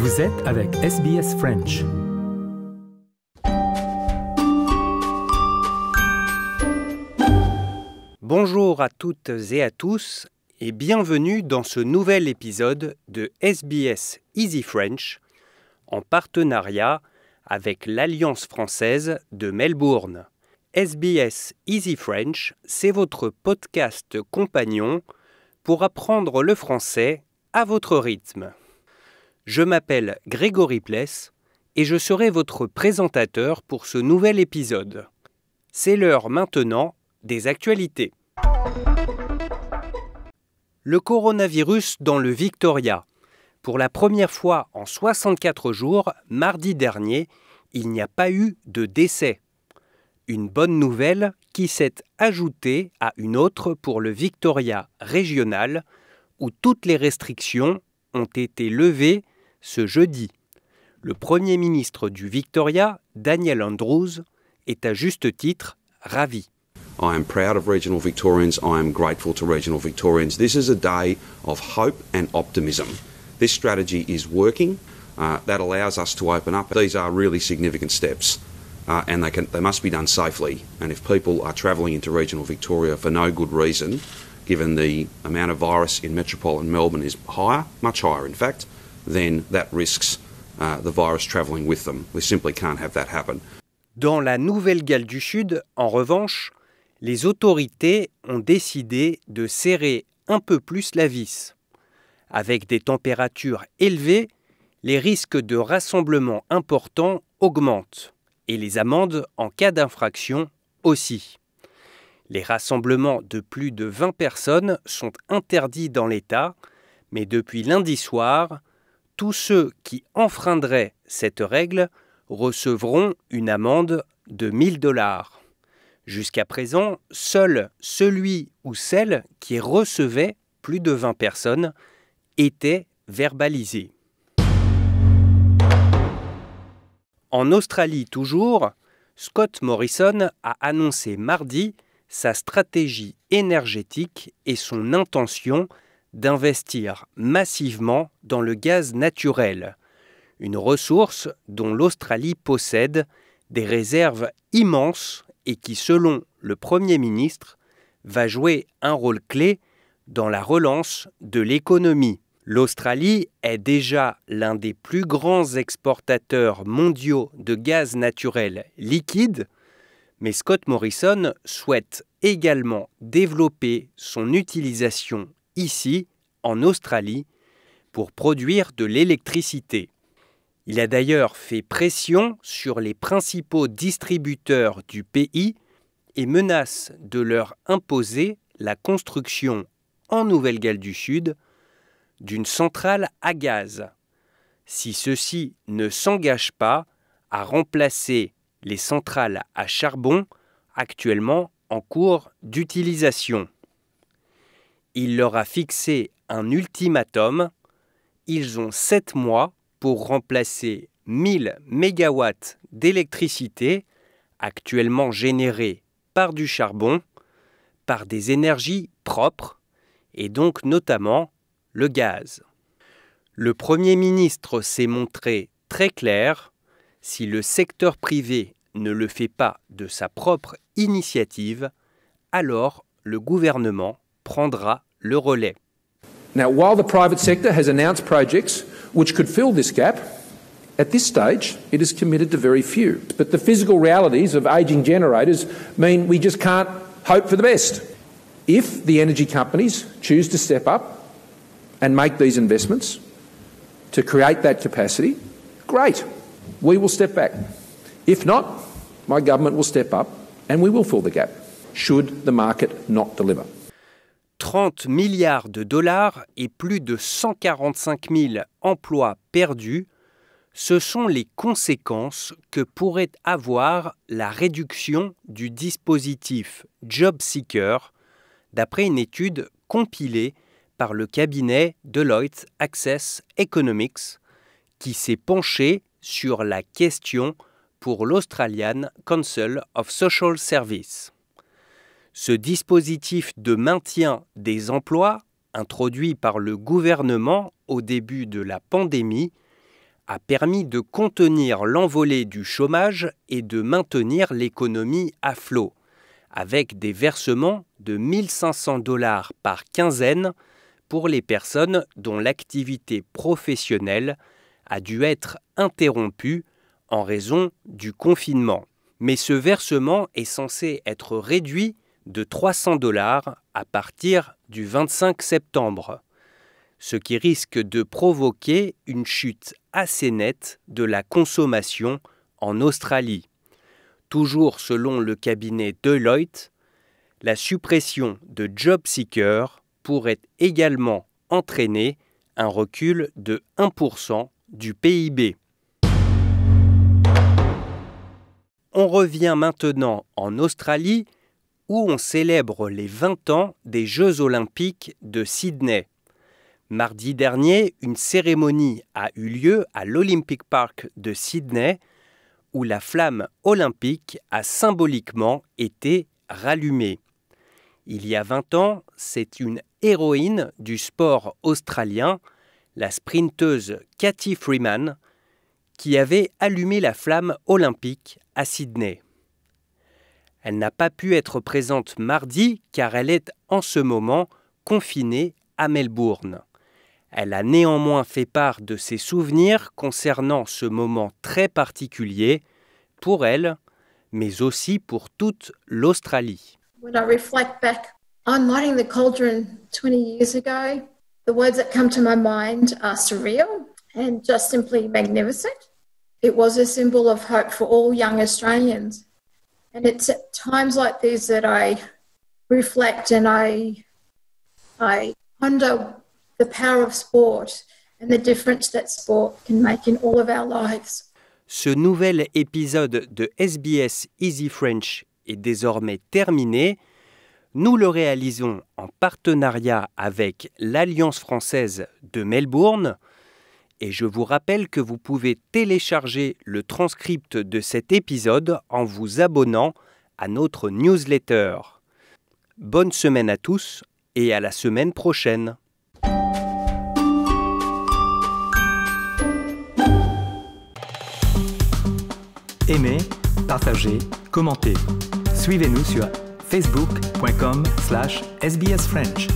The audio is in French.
Vous êtes avec SBS French. Bonjour à toutes et à tous et bienvenue dans ce nouvel épisode de SBS Easy French en partenariat avec l'Alliance française de Melbourne. SBS Easy French, c'est votre podcast compagnon pour apprendre le français à votre rythme. Je m'appelle Grégory Pless et je serai votre présentateur pour ce nouvel épisode. C'est l'heure maintenant des actualités. Le coronavirus dans le Victoria. Pour la première fois en 64 jours, mardi dernier, il n'y a pas eu de décès. Une bonne nouvelle qui s'est ajoutée à une autre pour le Victoria régional, où toutes les restrictions ont été levées ce jeudi, le Premier ministre du Victoria, Daniel Andrews, est à juste titre ravi. I am proud of regional Victorians. I am grateful to regional Victorians. This is a day of hope and optimism. This strategy is working. Uh, that allows us to open up. These are really significant steps. Uh, and they, can, they must be done safely. And if people are travelling into regional Victoria for no good reason, given the amount of virus in metropolitan Melbourne is higher, much higher in fact, then that risks uh, the virus with them. We simply can't have that happen. Dans la Nouvelle-Galles du Sud, en revanche, les autorités ont décidé de serrer un peu plus la vis. Avec des températures élevées, les risques de rassemblements importants augmentent et les amendes en cas d'infraction aussi. Les rassemblements de plus de 20 personnes sont interdits dans l'État, mais depuis lundi soir, tous ceux qui enfreindraient cette règle recevront une amende de 1000 dollars. Jusqu'à présent, seul celui ou celle qui recevait plus de 20 personnes était verbalisé. En Australie toujours, Scott Morrison a annoncé mardi sa stratégie énergétique et son intention d'investir massivement dans le gaz naturel, une ressource dont l'Australie possède des réserves immenses et qui, selon le Premier ministre, va jouer un rôle clé dans la relance de l'économie. L'Australie est déjà l'un des plus grands exportateurs mondiaux de gaz naturel liquide, mais Scott Morrison souhaite également développer son utilisation ici, en Australie, pour produire de l'électricité. Il a d'ailleurs fait pression sur les principaux distributeurs du pays et menace de leur imposer la construction en Nouvelle-Galles du Sud d'une centrale à gaz, si ceux-ci ne s'engagent pas à remplacer les centrales à charbon actuellement en cours d'utilisation. Il leur a fixé un ultimatum. Ils ont sept mois pour remplacer 1000 MW d'électricité actuellement générée par du charbon par des énergies propres et donc notamment le gaz. Le Premier ministre s'est montré très clair, si le secteur privé ne le fait pas de sa propre initiative, alors le gouvernement prendra le relais. Now, while the private sector has announced projects which could fill this gap, at this stage, it is committed to very few. But the physical realities of ageing generators mean we just can't hope for the best. If the energy companies choose to step up and make these investments to create that capacity, great, we will step back. If not, my government will step up and we will fill the gap should the market not deliver. 30 milliards de dollars et plus de 145 000 emplois perdus, ce sont les conséquences que pourrait avoir la réduction du dispositif JobSeeker d'après une étude compilée par le cabinet Deloitte Access Economics, qui s'est penché sur la question pour l'Australian Council of Social Service. Ce dispositif de maintien des emplois, introduit par le gouvernement au début de la pandémie, a permis de contenir l'envolée du chômage et de maintenir l'économie à flot, avec des versements de 1500 dollars par quinzaine pour les personnes dont l'activité professionnelle a dû être interrompue en raison du confinement. Mais ce versement est censé être réduit de 300 dollars à partir du 25 septembre, ce qui risque de provoquer une chute assez nette de la consommation en Australie. Toujours selon le cabinet Deloitte, la suppression de job seekers pourrait également entraîner un recul de 1% du PIB. On revient maintenant en Australie où on célèbre les 20 ans des Jeux olympiques de Sydney. Mardi dernier, une cérémonie a eu lieu à l'Olympic Park de Sydney, où la flamme olympique a symboliquement été rallumée. Il y a 20 ans, c'est une héroïne du sport australien, la sprinteuse Cathy Freeman, qui avait allumé la flamme olympique à Sydney. Elle n'a pas pu être présente mardi car elle est en ce moment confinée à Melbourne. Elle a néanmoins fait part de ses souvenirs concernant ce moment très particulier pour elle, mais aussi pour toute l'Australie. When I reflect back on lighting the cauldron 20 years ago, the words that come to my mind are surreal and just simply magnificent. It was a symbol of hope for all young Australians. And it's at times like these that I reflect and I, I ponder the power of sport and the difference that sport can make in all of our lives. Ce nouvel épisode de SBS Easy French est désormais terminé. Nous le réalisons en partenariat avec l'Alliance française de Melbourne et je vous rappelle que vous pouvez télécharger le transcript de cet épisode en vous abonnant à notre newsletter. Bonne semaine à tous et à la semaine prochaine. Aimez, partagez, commentez. Suivez-nous sur facebook.com slash sbsfrench.